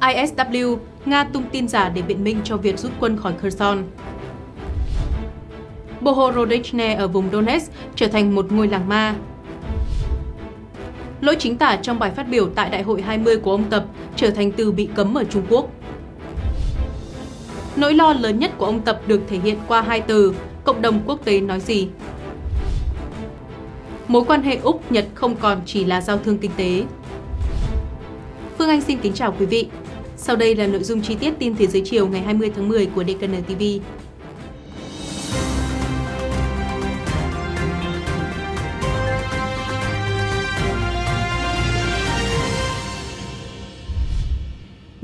ISW, Nga tung tin giả để biện minh cho việc rút quân khỏi Kherson. Bohorodechne ở vùng Donetsk trở thành một ngôi làng ma. Lỗi chính tả trong bài phát biểu tại Đại hội 20 của ông Tập trở thành từ bị cấm ở Trung Quốc. Nỗi lo lớn nhất của ông Tập được thể hiện qua hai từ, cộng đồng quốc tế nói gì? Mối quan hệ Úc-Nhật không còn chỉ là giao thương kinh tế, Phương Anh xin kính chào quý vị. Sau đây là nội dung chi tiết tin thế giới chiều ngày 20 tháng 10 của DKN TV.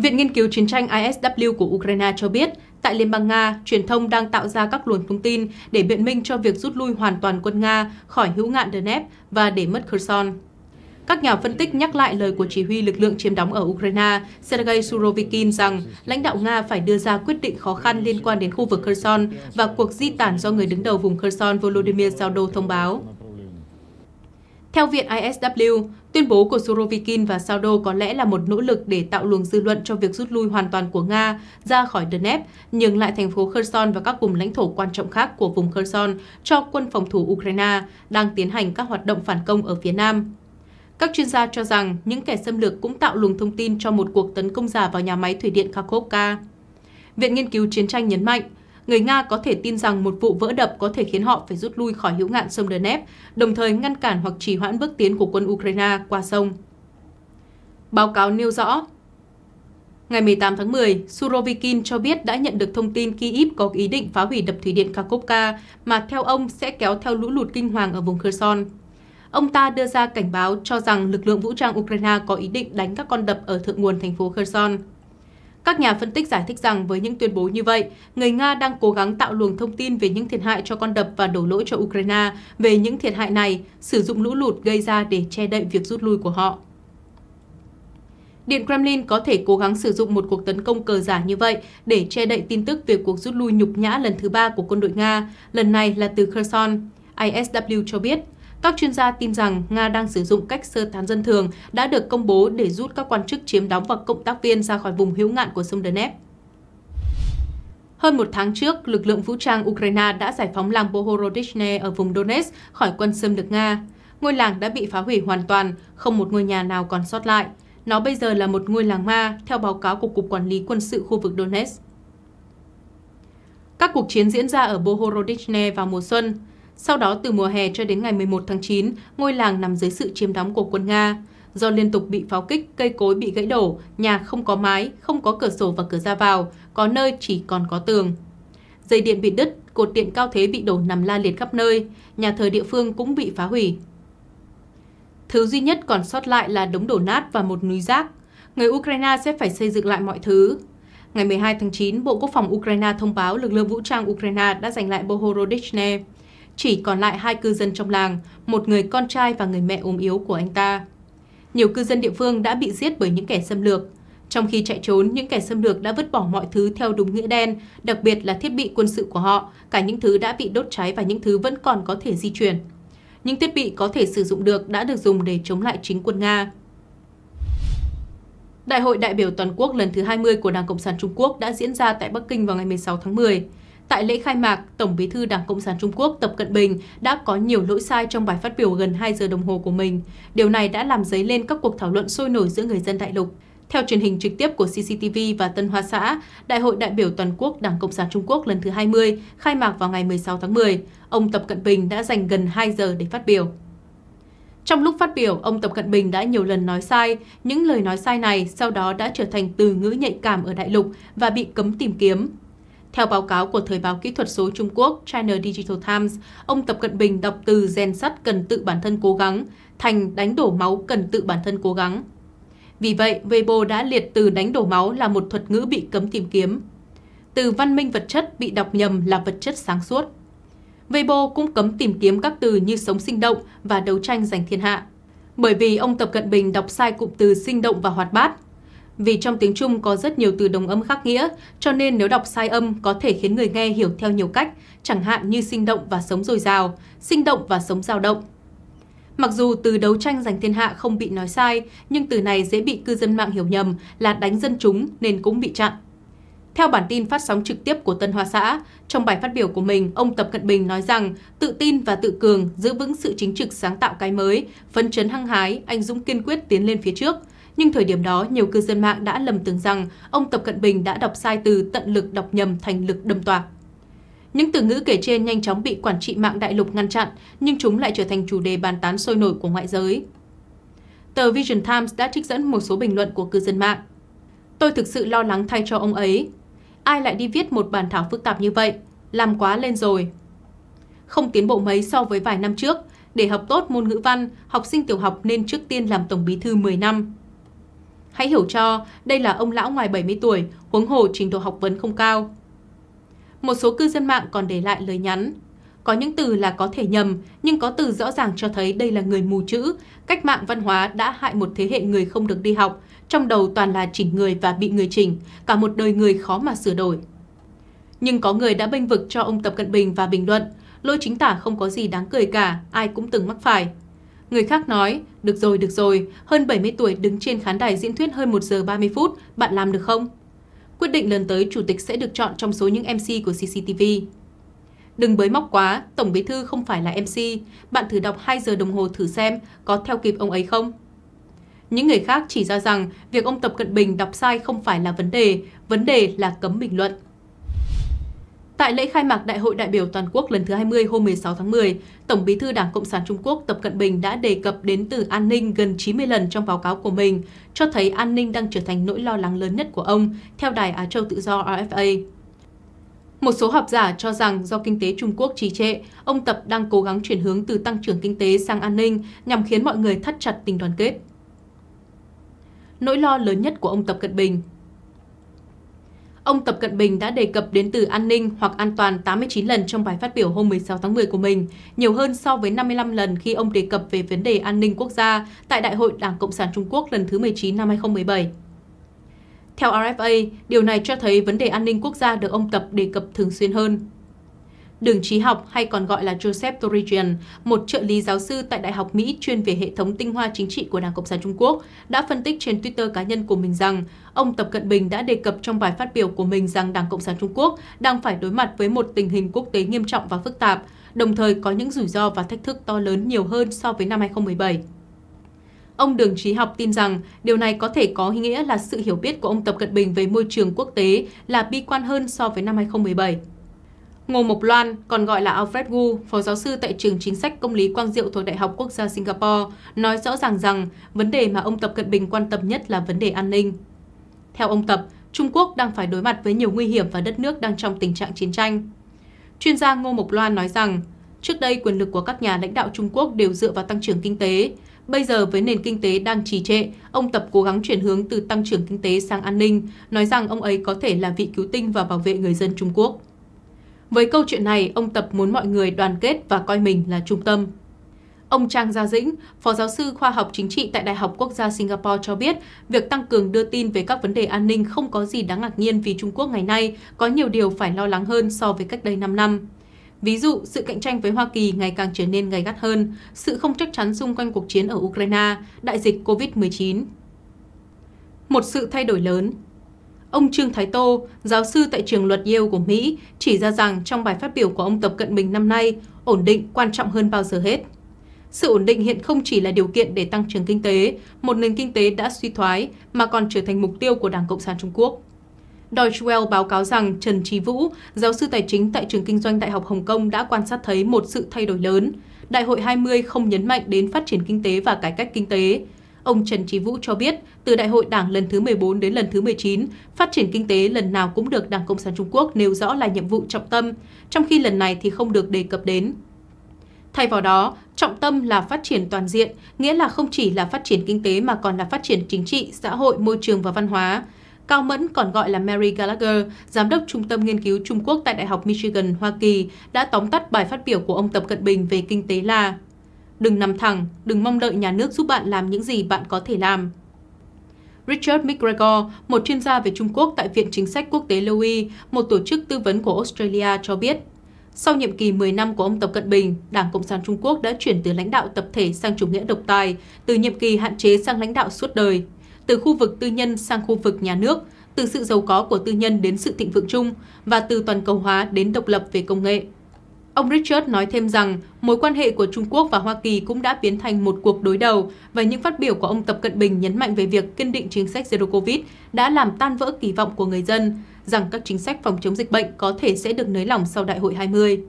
Viện Nghiên cứu Chiến tranh ISW của Ukraine cho biết, tại Liên bang Nga, truyền thông đang tạo ra các luồng thông tin để biện minh cho việc rút lui hoàn toàn quân Nga khỏi hữu ngạn Donetsk và để mất Kherson. Các nhà phân tích nhắc lại lời của chỉ huy lực lượng chiếm đóng ở Ukraine Sergei Surovikin rằng lãnh đạo Nga phải đưa ra quyết định khó khăn liên quan đến khu vực Kherson và cuộc di tản do người đứng đầu vùng Kherson Volodymyr Zelensky thông báo. Theo Viện ISW, tuyên bố của Surovikin và Saudo có lẽ là một nỗ lực để tạo luồng dư luận cho việc rút lui hoàn toàn của Nga ra khỏi Donetsk, nhường lại thành phố Kherson và các vùng lãnh thổ quan trọng khác của vùng Kherson cho quân phòng thủ Ukraine đang tiến hành các hoạt động phản công ở phía nam. Các chuyên gia cho rằng những kẻ xâm lược cũng tạo luồng thông tin cho một cuộc tấn công giả vào nhà máy thủy điện Kharkovka. Viện Nghiên cứu Chiến tranh nhấn mạnh, người Nga có thể tin rằng một vụ vỡ đập có thể khiến họ phải rút lui khỏi hữu ngạn sông Donetsk, đồng thời ngăn cản hoặc trì hoãn bước tiến của quân Ukraine qua sông. Báo cáo nêu rõ, Ngày 18 tháng 10, Surovikin cho biết đã nhận được thông tin Kyiv có ý định phá hủy đập thủy điện Kharkovka mà theo ông sẽ kéo theo lũ lụt kinh hoàng ở vùng Kherson. Ông ta đưa ra cảnh báo cho rằng lực lượng vũ trang Ukraine có ý định đánh các con đập ở thượng nguồn thành phố Kherson. Các nhà phân tích giải thích rằng với những tuyên bố như vậy, người Nga đang cố gắng tạo luồng thông tin về những thiệt hại cho con đập và đổ lỗi cho Ukraine về những thiệt hại này, sử dụng lũ lụt gây ra để che đậy việc rút lui của họ. Điện Kremlin có thể cố gắng sử dụng một cuộc tấn công cờ giả như vậy để che đậy tin tức về cuộc rút lui nhục nhã lần thứ ba của quân đội Nga, lần này là từ Kherson, ISW cho biết. Các chuyên gia tin rằng Nga đang sử dụng cách sơ tán dân thường đã được công bố để rút các quan chức chiếm đóng và cộng tác viên ra khỏi vùng hữu ngạn của sông Donetsk. Hơn một tháng trước, lực lượng vũ trang Ukraine đã giải phóng làng Bohorodishne ở vùng Donetsk khỏi quân xâm lược Nga. Ngôi làng đã bị phá hủy hoàn toàn, không một ngôi nhà nào còn sót lại. Nó bây giờ là một ngôi làng ma, theo báo cáo của Cục Quản lý Quân sự khu vực Donetsk. Các cuộc chiến diễn ra ở Bohorodishne vào mùa xuân. Sau đó từ mùa hè cho đến ngày 11 tháng 9, ngôi làng nằm dưới sự chiếm đóng của quân Nga. Do liên tục bị pháo kích, cây cối bị gãy đổ, nhà không có mái, không có cửa sổ và cửa ra vào, có nơi chỉ còn có tường. Dây điện bị đứt, cột điện cao thế bị đổ nằm la liệt khắp nơi, nhà thờ địa phương cũng bị phá hủy. Thứ duy nhất còn sót lại là đống đổ nát và một núi rác. Người Ukraine sẽ phải xây dựng lại mọi thứ. Ngày 12 tháng 9, Bộ Quốc phòng Ukraine thông báo lực lượng vũ trang Ukraine đã giành lại Bohorodishne, chỉ còn lại hai cư dân trong làng, một người con trai và người mẹ ốm yếu của anh ta. Nhiều cư dân địa phương đã bị giết bởi những kẻ xâm lược. Trong khi chạy trốn, những kẻ xâm lược đã vứt bỏ mọi thứ theo đúng nghĩa đen, đặc biệt là thiết bị quân sự của họ, cả những thứ đã bị đốt cháy và những thứ vẫn còn có thể di chuyển. Những thiết bị có thể sử dụng được đã được dùng để chống lại chính quân Nga. Đại hội đại biểu toàn quốc lần thứ 20 của Đảng Cộng sản Trung Quốc đã diễn ra tại Bắc Kinh vào ngày 16 tháng 10. Tại lễ khai mạc, Tổng Bí thư Đảng Cộng sản Trung Quốc Tập Cận Bình đã có nhiều lỗi sai trong bài phát biểu gần 2 giờ đồng hồ của mình. Điều này đã làm dấy lên các cuộc thảo luận sôi nổi giữa người dân đại lục. Theo truyền hình trực tiếp của CCTV và Tân Hoa Xã, Đại hội đại biểu toàn quốc Đảng Cộng sản Trung Quốc lần thứ 20 khai mạc vào ngày 16 tháng 10. Ông Tập Cận Bình đã dành gần 2 giờ để phát biểu. Trong lúc phát biểu, ông Tập Cận Bình đã nhiều lần nói sai. Những lời nói sai này sau đó đã trở thành từ ngữ nhạy cảm ở đại lục và bị cấm tìm kiếm. Theo báo cáo của Thời báo Kỹ thuật số Trung Quốc China Digital Times, ông Tập Cận Bình đọc từ rèn sắt cần tự bản thân cố gắng, thành đánh đổ máu cần tự bản thân cố gắng. Vì vậy, Weibo đã liệt từ đánh đổ máu là một thuật ngữ bị cấm tìm kiếm. Từ văn minh vật chất bị đọc nhầm là vật chất sáng suốt. Weibo cũng cấm tìm kiếm các từ như sống sinh động và đấu tranh giành thiên hạ. Bởi vì ông Tập Cận Bình đọc sai cụm từ sinh động và hoạt bát, vì trong tiếng Trung có rất nhiều từ đồng âm khác nghĩa, cho nên nếu đọc sai âm có thể khiến người nghe hiểu theo nhiều cách, chẳng hạn như sinh động và sống dồi dào, sinh động và sống dao động. Mặc dù từ đấu tranh giành thiên hạ không bị nói sai, nhưng từ này dễ bị cư dân mạng hiểu nhầm là đánh dân chúng nên cũng bị chặn. Theo bản tin phát sóng trực tiếp của Tân Hoa Xã, trong bài phát biểu của mình, ông Tập Cận Bình nói rằng tự tin và tự cường, giữ vững sự chính trực sáng tạo cái mới, phấn chấn hăng hái, anh dũng kiên quyết tiến lên phía trước – nhưng thời điểm đó nhiều cư dân mạng đã lầm tưởng rằng ông Tập Cận Bình đã đọc sai từ tận lực đọc nhầm thành lực đâm tòa. Những từ ngữ kể trên nhanh chóng bị quản trị mạng đại lục ngăn chặn, nhưng chúng lại trở thành chủ đề bàn tán sôi nổi của ngoại giới. Tờ Vision Times đã trích dẫn một số bình luận của cư dân mạng. Tôi thực sự lo lắng thay cho ông ấy. Ai lại đi viết một bản thảo phức tạp như vậy? Làm quá lên rồi. Không tiến bộ mấy so với vài năm trước, để học tốt môn ngữ văn, học sinh tiểu học nên trước tiên làm tổng bí thư 10 năm. Hãy hiểu cho, đây là ông lão ngoài 70 tuổi, huống hồ trình độ học vấn không cao. Một số cư dân mạng còn để lại lời nhắn. Có những từ là có thể nhầm, nhưng có từ rõ ràng cho thấy đây là người mù chữ. Cách mạng văn hóa đã hại một thế hệ người không được đi học, trong đầu toàn là chỉnh người và bị người chỉnh, cả một đời người khó mà sửa đổi. Nhưng có người đã bênh vực cho ông Tập Cận Bình và bình luận, lỗi chính tả không có gì đáng cười cả, ai cũng từng mắc phải. Người khác nói, được rồi, được rồi, hơn 70 tuổi đứng trên khán đài diễn thuyết hơn 1 giờ 30 phút, bạn làm được không? Quyết định lần tới chủ tịch sẽ được chọn trong số những MC của CCTV. Đừng bới móc quá, Tổng Bí Thư không phải là MC. Bạn thử đọc 2 giờ đồng hồ thử xem có theo kịp ông ấy không. Những người khác chỉ ra rằng việc ông Tập Cận Bình đọc sai không phải là vấn đề, vấn đề là cấm bình luận. Tại lễ khai mạc Đại hội đại biểu toàn quốc lần thứ 20 hôm 16 tháng 10, Tổng Bí thư Đảng Cộng sản Trung Quốc Tập Cận Bình đã đề cập đến từ an ninh gần 90 lần trong báo cáo của mình, cho thấy an ninh đang trở thành nỗi lo lắng lớn nhất của ông, theo Đài Á Châu Tự do RFA. Một số học giả cho rằng do kinh tế Trung Quốc trì trệ, ông Tập đang cố gắng chuyển hướng từ tăng trưởng kinh tế sang an ninh nhằm khiến mọi người thắt chặt tình đoàn kết. Nỗi lo lớn nhất của ông Tập Cận Bình Ông Tập Cận Bình đã đề cập đến từ an ninh hoặc an toàn 89 lần trong bài phát biểu hôm 16 tháng 10 của mình, nhiều hơn so với 55 lần khi ông đề cập về vấn đề an ninh quốc gia tại Đại hội Đảng Cộng sản Trung Quốc lần thứ 19 năm 2017. Theo RFA, điều này cho thấy vấn đề an ninh quốc gia được ông Tập đề cập thường xuyên hơn. Đường Trí Học hay còn gọi là Joseph Torigian, một trợ lý giáo sư tại Đại học Mỹ chuyên về hệ thống tinh hoa chính trị của Đảng Cộng sản Trung Quốc, đã phân tích trên Twitter cá nhân của mình rằng ông Tập Cận Bình đã đề cập trong bài phát biểu của mình rằng Đảng Cộng sản Trung Quốc đang phải đối mặt với một tình hình quốc tế nghiêm trọng và phức tạp, đồng thời có những rủi ro và thách thức to lớn nhiều hơn so với năm 2017. Ông Đường Trí Học tin rằng điều này có thể có ý nghĩa là sự hiểu biết của ông Tập Cận Bình về môi trường quốc tế là bi quan hơn so với năm 2017. Ngô Mộc Loan, còn gọi là Alfred Wu, phó giáo sư tại trường chính sách công lý Quang Diệu thuộc Đại học Quốc gia Singapore, nói rõ ràng rằng vấn đề mà ông Tập Cận Bình quan tâm nhất là vấn đề an ninh. Theo ông Tập, Trung Quốc đang phải đối mặt với nhiều nguy hiểm và đất nước đang trong tình trạng chiến tranh. Chuyên gia Ngô Mộc Loan nói rằng, trước đây quyền lực của các nhà lãnh đạo Trung Quốc đều dựa vào tăng trưởng kinh tế. Bây giờ với nền kinh tế đang trì trệ, ông Tập cố gắng chuyển hướng từ tăng trưởng kinh tế sang an ninh, nói rằng ông ấy có thể là vị cứu tinh và bảo vệ người dân Trung Quốc. Với câu chuyện này, ông Tập muốn mọi người đoàn kết và coi mình là trung tâm. Ông Trang Gia Dĩnh, Phó Giáo sư Khoa học Chính trị tại Đại học Quốc gia Singapore cho biết, việc tăng cường đưa tin về các vấn đề an ninh không có gì đáng ngạc nhiên vì Trung Quốc ngày nay có nhiều điều phải lo lắng hơn so với cách đây 5 năm. Ví dụ, sự cạnh tranh với Hoa Kỳ ngày càng trở nên gay gắt hơn, sự không chắc chắn xung quanh cuộc chiến ở Ukraine, đại dịch COVID-19. Một sự thay đổi lớn Ông Trương Thái Tô, giáo sư tại trường luật Yale của Mỹ, chỉ ra rằng trong bài phát biểu của ông Tập Cận Bình năm nay, ổn định quan trọng hơn bao giờ hết. Sự ổn định hiện không chỉ là điều kiện để tăng trưởng kinh tế, một nền kinh tế đã suy thoái, mà còn trở thành mục tiêu của Đảng Cộng sản Trung Quốc. Deutsche Welle báo cáo rằng Trần Trí Vũ, giáo sư tài chính tại trường kinh doanh Đại học Hồng Kông đã quan sát thấy một sự thay đổi lớn. Đại hội 20 không nhấn mạnh đến phát triển kinh tế và cải cách kinh tế, Ông Trần Trí Vũ cho biết, từ đại hội Đảng lần thứ 14 đến lần thứ 19, phát triển kinh tế lần nào cũng được Đảng Cộng sản Trung Quốc nêu rõ là nhiệm vụ trọng tâm, trong khi lần này thì không được đề cập đến. Thay vào đó, trọng tâm là phát triển toàn diện, nghĩa là không chỉ là phát triển kinh tế mà còn là phát triển chính trị, xã hội, môi trường và văn hóa. Cao Mẫn còn gọi là Mary Gallagher, giám đốc Trung tâm Nghiên cứu Trung Quốc tại Đại học Michigan, Hoa Kỳ, đã tóm tắt bài phát biểu của ông Tập Cận Bình về kinh tế là Đừng nằm thẳng, đừng mong đợi nhà nước giúp bạn làm những gì bạn có thể làm. Richard McGregor, một chuyên gia về Trung Quốc tại Viện Chính sách Quốc tế Louis, một tổ chức tư vấn của Australia cho biết, sau nhiệm kỳ 10 năm của ông Tập Cận Bình, Đảng Cộng sản Trung Quốc đã chuyển từ lãnh đạo tập thể sang chủ nghĩa độc tài, từ nhiệm kỳ hạn chế sang lãnh đạo suốt đời, từ khu vực tư nhân sang khu vực nhà nước, từ sự giàu có của tư nhân đến sự thịnh vượng chung và từ toàn cầu hóa đến độc lập về công nghệ. Ông Richard nói thêm rằng mối quan hệ của Trung Quốc và Hoa Kỳ cũng đã biến thành một cuộc đối đầu và những phát biểu của ông Tập Cận Bình nhấn mạnh về việc kiên định chính sách Zero Covid đã làm tan vỡ kỳ vọng của người dân rằng các chính sách phòng chống dịch bệnh có thể sẽ được nới lỏng sau Đại hội 20.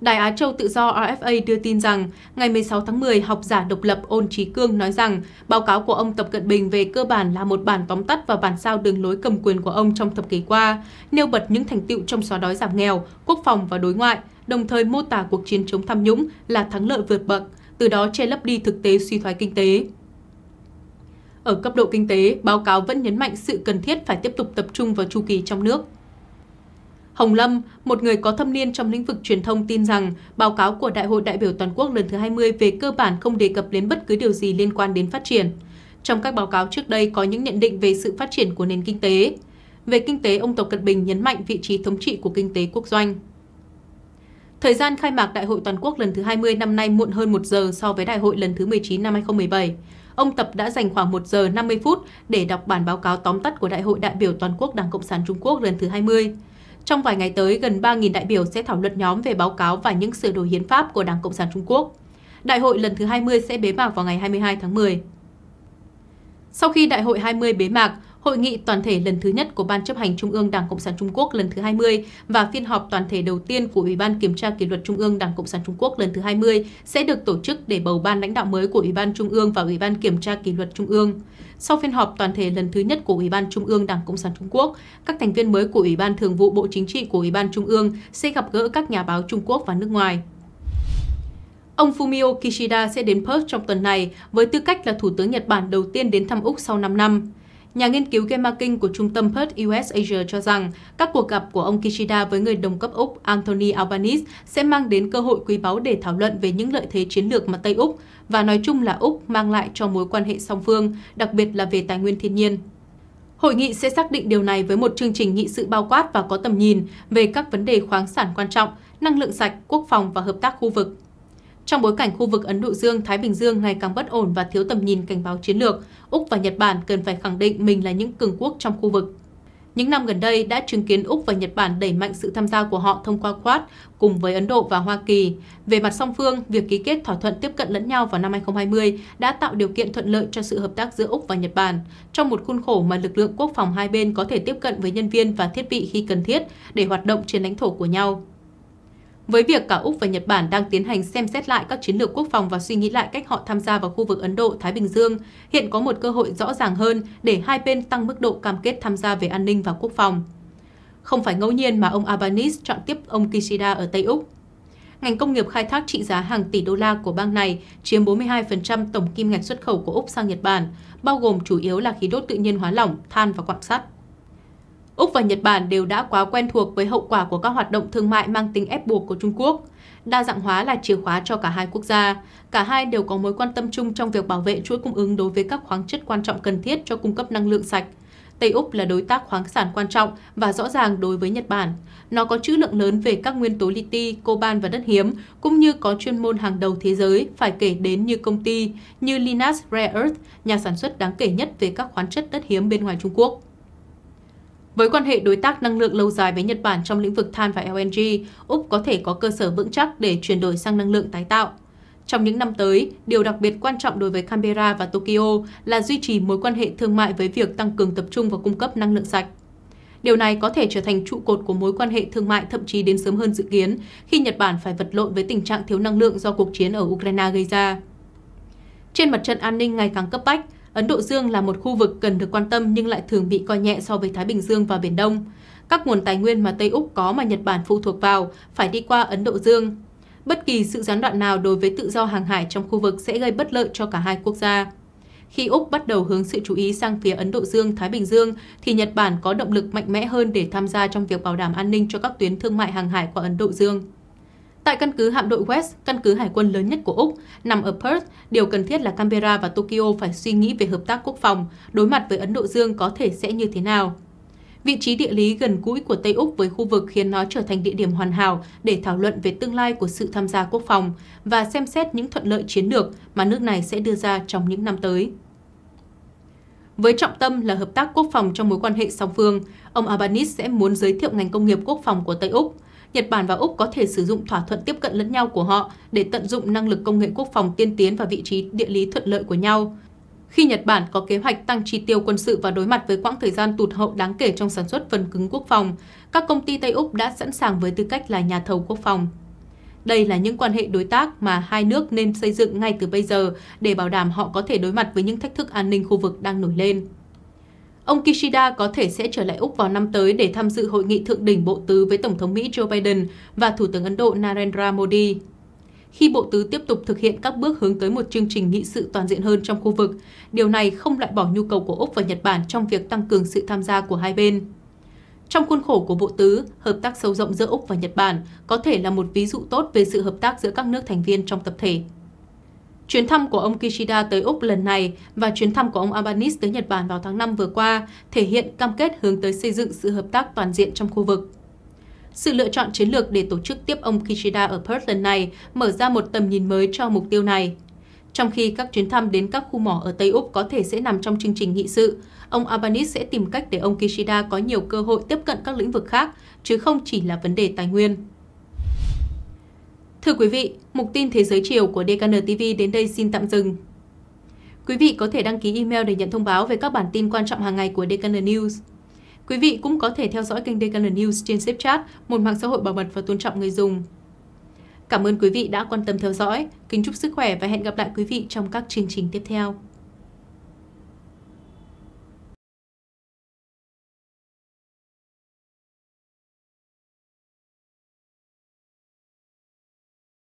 Đài Á Châu Tự do RFA đưa tin rằng, ngày 16 tháng 10, học giả độc lập Ôn Trí Cương nói rằng báo cáo của ông Tập Cận Bình về cơ bản là một bản tóm tắt và bản sao đường lối cầm quyền của ông trong thập kỷ qua, nêu bật những thành tựu trong xóa đói giảm nghèo, quốc phòng và đối ngoại, đồng thời mô tả cuộc chiến chống tham nhũng là thắng lợi vượt bậc, từ đó che lấp đi thực tế suy thoái kinh tế. Ở cấp độ kinh tế, báo cáo vẫn nhấn mạnh sự cần thiết phải tiếp tục tập trung vào chu kỳ trong nước. Hồng Lâm, một người có thâm niên trong lĩnh vực truyền thông tin rằng báo cáo của Đại hội đại biểu toàn quốc lần thứ 20 về cơ bản không đề cập đến bất cứ điều gì liên quan đến phát triển. Trong các báo cáo trước đây có những nhận định về sự phát triển của nền kinh tế. Về kinh tế, ông Tập Cận Bình nhấn mạnh vị trí thống trị của kinh tế quốc doanh. Thời gian khai mạc Đại hội toàn quốc lần thứ 20 năm nay muộn hơn 1 giờ so với Đại hội lần thứ 19 năm 2017. Ông Tập đã dành khoảng 1 giờ 50 phút để đọc bản báo cáo tóm tắt của Đại hội đại biểu toàn quốc Đảng Cộng sản Trung Quốc lần thứ 20. Trong vài ngày tới, gần 3.000 đại biểu sẽ thảo luận nhóm về báo cáo và những sửa đổi hiến pháp của Đảng Cộng sản Trung Quốc. Đại hội lần thứ 20 sẽ bế mạc vào ngày 22 tháng 10. Sau khi Đại hội 20 bế mạc, Hội nghị toàn thể lần thứ nhất của Ban chấp hành Trung ương Đảng Cộng sản Trung Quốc lần thứ 20 và phiên họp toàn thể đầu tiên của Ủy ban Kiểm tra Kỷ luật Trung ương Đảng Cộng sản Trung Quốc lần thứ 20 sẽ được tổ chức để bầu ban lãnh đạo mới của Ủy ban Trung ương và Ủy ban Kiểm tra Kỷ luật Trung ương. Sau phiên họp toàn thể lần thứ nhất của Ủy ban Trung ương Đảng Cộng sản Trung Quốc, các thành viên mới của Ủy ban Thường vụ Bộ Chính trị của Ủy ban Trung ương sẽ gặp gỡ các nhà báo Trung Quốc và nước ngoài. Ông Fumio Kishida sẽ đến Perth trong tuần này với tư cách là Thủ tướng Nhật Bản đầu tiên đến thăm Úc sau 5 năm. Nhà nghiên cứu game marketing của trung tâm Perth US Asia cho rằng các cuộc gặp của ông Kishida với người đồng cấp Úc Anthony Albanese sẽ mang đến cơ hội quý báu để thảo luận về những lợi thế chiến lược mà Tây Úc và nói chung là Úc mang lại cho mối quan hệ song phương, đặc biệt là về tài nguyên thiên nhiên. Hội nghị sẽ xác định điều này với một chương trình nghị sự bao quát và có tầm nhìn về các vấn đề khoáng sản quan trọng, năng lượng sạch, quốc phòng và hợp tác khu vực trong bối cảnh khu vực Ấn Độ Dương-Thái Bình Dương ngày càng bất ổn và thiếu tầm nhìn cảnh báo chiến lược, Úc và Nhật Bản cần phải khẳng định mình là những cường quốc trong khu vực. Những năm gần đây đã chứng kiến Úc và Nhật Bản đẩy mạnh sự tham gia của họ thông qua Quad cùng với Ấn Độ và Hoa Kỳ. Về mặt song phương, việc ký kết thỏa thuận tiếp cận lẫn nhau vào năm 2020 đã tạo điều kiện thuận lợi cho sự hợp tác giữa Úc và Nhật Bản trong một khuôn khổ mà lực lượng quốc phòng hai bên có thể tiếp cận với nhân viên và thiết bị khi cần thiết để hoạt động trên lãnh thổ của nhau. Với việc cả Úc và Nhật Bản đang tiến hành xem xét lại các chiến lược quốc phòng và suy nghĩ lại cách họ tham gia vào khu vực Ấn Độ-Thái Bình Dương, hiện có một cơ hội rõ ràng hơn để hai bên tăng mức độ cam kết tham gia về an ninh và quốc phòng. Không phải ngẫu nhiên mà ông Albanese chọn tiếp ông Kishida ở Tây Úc. Ngành công nghiệp khai thác trị giá hàng tỷ đô la của bang này chiếm 42% tổng kim ngạch xuất khẩu của Úc sang Nhật Bản, bao gồm chủ yếu là khí đốt tự nhiên hóa lỏng, than và quặng sắt. Úc và Nhật Bản đều đã quá quen thuộc với hậu quả của các hoạt động thương mại mang tính ép buộc của Trung Quốc. Đa dạng hóa là chìa khóa cho cả hai quốc gia. Cả hai đều có mối quan tâm chung trong việc bảo vệ chuỗi cung ứng đối với các khoáng chất quan trọng cần thiết cho cung cấp năng lượng sạch. Tây Úc là đối tác khoáng sản quan trọng và rõ ràng đối với Nhật Bản. Nó có trữ lượng lớn về các nguyên tố li coban và đất hiếm, cũng như có chuyên môn hàng đầu thế giới phải kể đến như công ty như Linas Rare Earth, nhà sản xuất đáng kể nhất về các khoáng chất đất hiếm bên ngoài Trung Quốc. Với quan hệ đối tác năng lượng lâu dài với Nhật Bản trong lĩnh vực than và LNG, Úc có thể có cơ sở vững chắc để chuyển đổi sang năng lượng tái tạo. Trong những năm tới, điều đặc biệt quan trọng đối với Canberra và Tokyo là duy trì mối quan hệ thương mại với việc tăng cường tập trung vào cung cấp năng lượng sạch. Điều này có thể trở thành trụ cột của mối quan hệ thương mại thậm chí đến sớm hơn dự kiến khi Nhật Bản phải vật lộn với tình trạng thiếu năng lượng do cuộc chiến ở Ukraine gây ra. Trên mặt trận an ninh ngày càng cấp bách, Ấn Độ Dương là một khu vực cần được quan tâm nhưng lại thường bị coi nhẹ so với Thái Bình Dương và Biển Đông. Các nguồn tài nguyên mà Tây Úc có mà Nhật Bản phụ thuộc vào phải đi qua Ấn Độ Dương. Bất kỳ sự gián đoạn nào đối với tự do hàng hải trong khu vực sẽ gây bất lợi cho cả hai quốc gia. Khi Úc bắt đầu hướng sự chú ý sang phía Ấn Độ Dương-Thái Bình Dương, thì Nhật Bản có động lực mạnh mẽ hơn để tham gia trong việc bảo đảm an ninh cho các tuyến thương mại hàng hải qua Ấn Độ Dương. Tại căn cứ hạm đội West, căn cứ hải quân lớn nhất của Úc, nằm ở Perth, điều cần thiết là Canberra và Tokyo phải suy nghĩ về hợp tác quốc phòng, đối mặt với Ấn Độ Dương có thể sẽ như thế nào. Vị trí địa lý gần gũi của Tây Úc với khu vực khiến nó trở thành địa điểm hoàn hảo để thảo luận về tương lai của sự tham gia quốc phòng và xem xét những thuận lợi chiến lược mà nước này sẽ đưa ra trong những năm tới. Với trọng tâm là hợp tác quốc phòng trong mối quan hệ song phương, ông Albanese sẽ muốn giới thiệu ngành công nghiệp quốc phòng của Tây Úc, Nhật Bản và Úc có thể sử dụng thỏa thuận tiếp cận lẫn nhau của họ để tận dụng năng lực công nghệ quốc phòng tiên tiến và vị trí địa lý thuận lợi của nhau. Khi Nhật Bản có kế hoạch tăng chi tiêu quân sự và đối mặt với quãng thời gian tụt hậu đáng kể trong sản xuất phần cứng quốc phòng, các công ty Tây Úc đã sẵn sàng với tư cách là nhà thầu quốc phòng. Đây là những quan hệ đối tác mà hai nước nên xây dựng ngay từ bây giờ để bảo đảm họ có thể đối mặt với những thách thức an ninh khu vực đang nổi lên. Ông Kishida có thể sẽ trở lại Úc vào năm tới để tham dự hội nghị thượng đỉnh bộ tứ với Tổng thống Mỹ Joe Biden và Thủ tướng Ấn Độ Narendra Modi. Khi bộ tứ tiếp tục thực hiện các bước hướng tới một chương trình nghị sự toàn diện hơn trong khu vực, điều này không loại bỏ nhu cầu của Úc và Nhật Bản trong việc tăng cường sự tham gia của hai bên. Trong khuôn khổ của bộ tứ, hợp tác sâu rộng giữa Úc và Nhật Bản có thể là một ví dụ tốt về sự hợp tác giữa các nước thành viên trong tập thể. Chuyến thăm của ông Kishida tới Úc lần này và chuyến thăm của ông Albanese tới Nhật Bản vào tháng 5 vừa qua thể hiện cam kết hướng tới xây dựng sự hợp tác toàn diện trong khu vực. Sự lựa chọn chiến lược để tổ chức tiếp ông Kishida ở Perth lần này mở ra một tầm nhìn mới cho mục tiêu này. Trong khi các chuyến thăm đến các khu mỏ ở Tây Úc có thể sẽ nằm trong chương trình nghị sự, ông Albanese sẽ tìm cách để ông Kishida có nhiều cơ hội tiếp cận các lĩnh vực khác, chứ không chỉ là vấn đề tài nguyên. Thưa quý vị, mục tin Thế giới chiều của DKN TV đến đây xin tạm dừng. Quý vị có thể đăng ký email để nhận thông báo về các bản tin quan trọng hàng ngày của DKN News. Quý vị cũng có thể theo dõi kênh DKN News trên Snapchat, một mạng xã hội bảo mật và tôn trọng người dùng. Cảm ơn quý vị đã quan tâm theo dõi, kính chúc sức khỏe và hẹn gặp lại quý vị trong các chương trình tiếp theo.